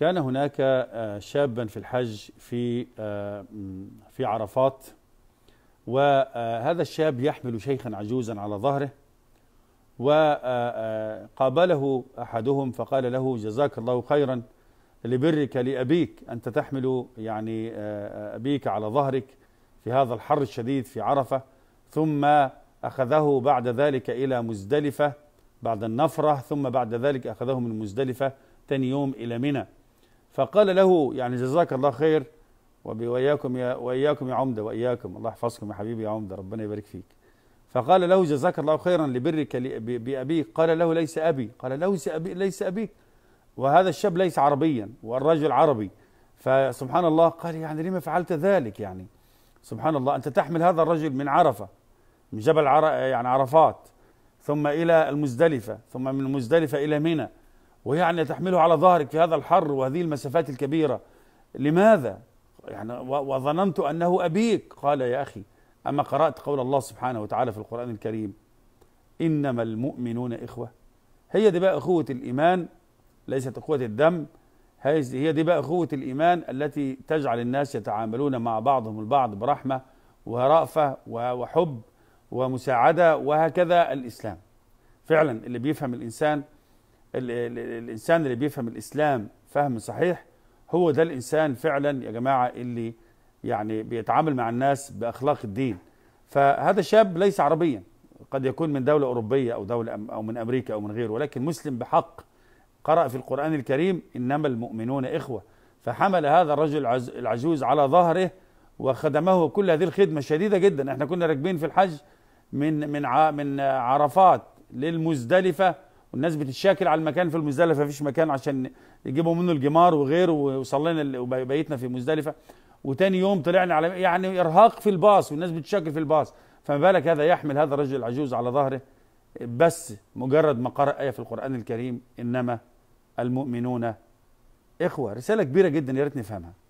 كان هناك آه، شابا في الحج في آه، في عرفات وهذا آه، الشاب يحمل شيخا عجوزا على ظهره وقابله احدهم فقال له جزاك الله خيرا لبرك لابيك انت تحمل يعني ابيك على ظهرك في هذا الحر الشديد في عرفه ثم اخذه بعد ذلك الى مزدلفه بعد النفره ثم بعد ذلك اخذه من مزدلفه ثاني يوم الى منى فقال له يعني جزاك الله خير وإياكم يا وإياكم يا عمدة وإياكم الله يحفظكم يا حبيبي يا عمدة ربنا يبارك فيك فقال له جزاك الله خيرا لبرك بأبيك قال له ليس أبي قال له أبي ليس أبيك وهذا الشاب ليس عربيا والرجل عربي فسبحان الله قال يعني لما فعلت ذلك يعني سبحان الله أنت تحمل هذا الرجل من عرفة من جبل عر... يعني عرفات ثم إلى المزدلفة ثم من المزدلفة إلى منى ويعني تحمله على ظهرك في هذا الحر وهذه المسافات الكبيرة لماذا يعني وظننت أنه أبيك قال يا أخي أما قرأت قول الله سبحانه وتعالى في القرآن الكريم إنما المؤمنون إخوة هي دي بقى أخوة الإيمان ليست أخوة الدم هي دي بقى أخوة الإيمان التي تجعل الناس يتعاملون مع بعضهم البعض برحمة ورأفة وحب ومساعدة وهكذا الإسلام فعلا اللي بيفهم الإنسان ال الانسان اللي بيفهم الاسلام فهم صحيح هو ده الانسان فعلا يا جماعه اللي يعني بيتعامل مع الناس باخلاق الدين فهذا شاب ليس عربيا قد يكون من دوله اوروبيه او دوله او من امريكا او من غيره ولكن مسلم بحق قرأ في القرآن الكريم إنما المؤمنون إخوة فحمل هذا الرجل العجوز على ظهره وخدمه كل هذه الخدمة الشديدة جدا احنا كنا راكبين في الحج من من من عرفات للمزدلفة والناس بتتشاكل على المكان في المزدلفه مفيش مكان عشان يجيبوا منه الجمار وغيره وصلينا وبيتنا في مزدلفه وتاني يوم طلعنا على يعني ارهاق في الباص والناس بتتشاكل في الباص فما بالك هذا يحمل هذا الرجل العجوز على ظهره بس مجرد ما قرأ آية في القرآن الكريم إنما المؤمنون إخوة رسالة كبيرة جدا يا ريت نفهمها